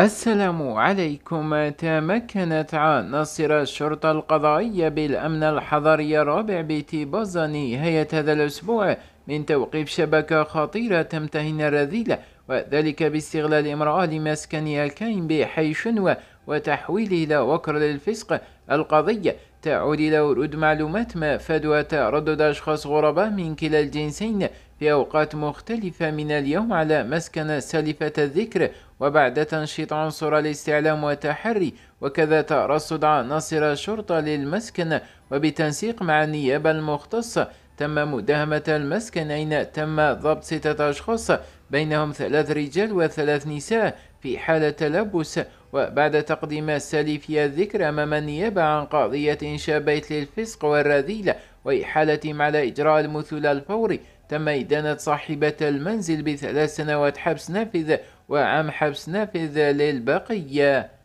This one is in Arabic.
السلام عليكم تمكنت عناصر الشرطة القضائية بالأمن الحضري الرابع بوزاني نهاية هذا الأسبوع من توقيف شبكة خطيرة تمتهن الرذيلة وذلك باستغلال امرأة لمسكنها الكائن بحي شنوة وتحويله إلى وكر للفسق القضية تعود إلى ورود معلومات ما فدوى تردد أشخاص غرباء من كلا الجنسين في أوقات مختلفة من اليوم على مسكن سالفة الذكر وبعد تنشيط عنصر الاستعلام والتحري وكذا ترصد عناصر الشرطة للمسكن وبتنسيق مع النيابة المختصة تم مداهمة المسكن أين تم ضبط ستة أشخاص بينهم ثلاث رجال وثلاث نساء في حالة تلبس وبعد تقديم السلفية الذكر أمام النيابة عن قضية إنشاء بيت للفسق والرذيلة وإحالتهم على إجراء المثل الفوري تم إدانة صاحبة المنزل بثلاث سنوات حبس نافذ وعام حبس نافذ للبقية